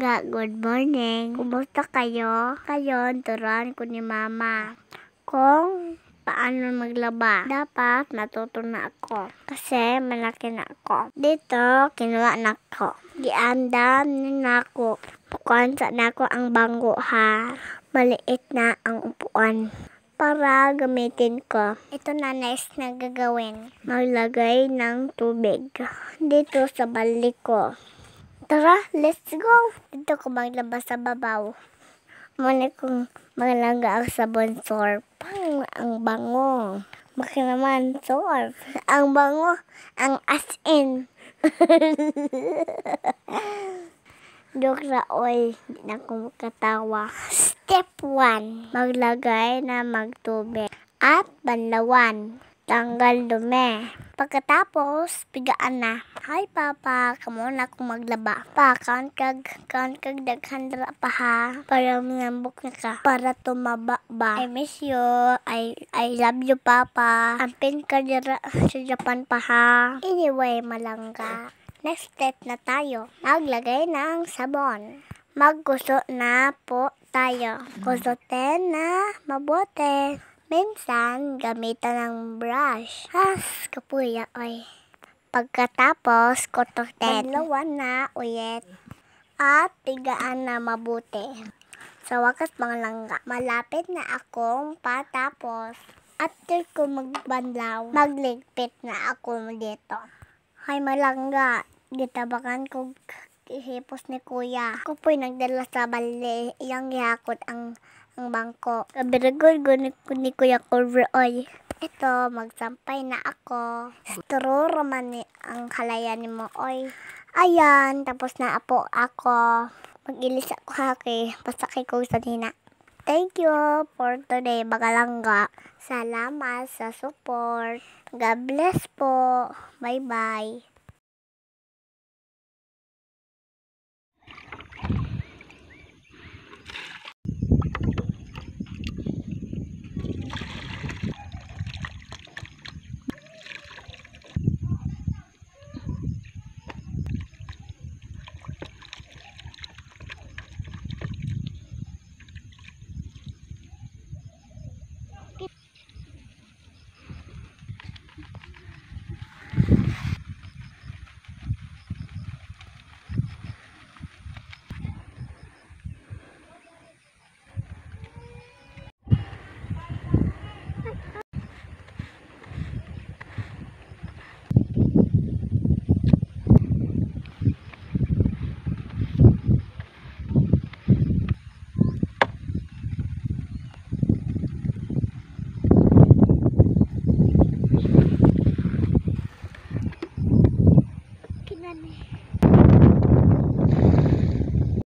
Langga, good morning. Kumusta kayo? Kayo, turuan ko ni Mama. Kung paano maglaba. Dapat natuto na ako. Kasi malaki na ako. Dito, kinuha na ako. Giandan na ako. Pukuan sa na ako ang banggo ha. Maliit na ang upuan para gamitin ko. Ito na next na gagawin. Maglagay ng tubig dito sa balik ko. Tara, let's go! Dito ko maglabas sa babaw. Muna kong maglangga ang sabon sorb. Pang, ang bango. Maki naman, sorb. Ang bango, ang as in. Joke na oy, hindi na kumukatawa. Step 1, maglagay na magtubig at banlawan. Tanggal dumi. Pagkatapos, pigaan na. Hi, Papa. Kamo na akong maglaba. Pa, count kag, count kag daghan pa ha. Para minambok na ka. Para tumaba ba. I miss you. I, I love you, Papa. Ampin ka dira sa Japan pa ha. Anyway, malangga. Next step na tayo. Maglagay na ng sabon. Magkuso na po tayo. Gusto na mabuti. Minsan, gamitan ng brush. Has, kapuya, oy. Pagkatapos, kututin. Maglawan na uyet. At pigaan na mabuti. Sa wakas mga langga, malapit na akong patapos. After ko magbanlaw, magligpit na ako dito. Hay malangga, gitabakan ko ihipos ni kuya. Ako po'y nagdala sa bali, iyang gihakot ang ang bangko. Kabiragod, gunit ni Kuya Kurrooy. Ito, magsampay na ako. Tururo man ni ang halayan ni mo, oy. Ayan, tapos na po ako. Mag-ilis ako haki, basta kay ko sa hina. Thank you for today, Bagalanga. Salamat sa support. God bless po. Bye-bye.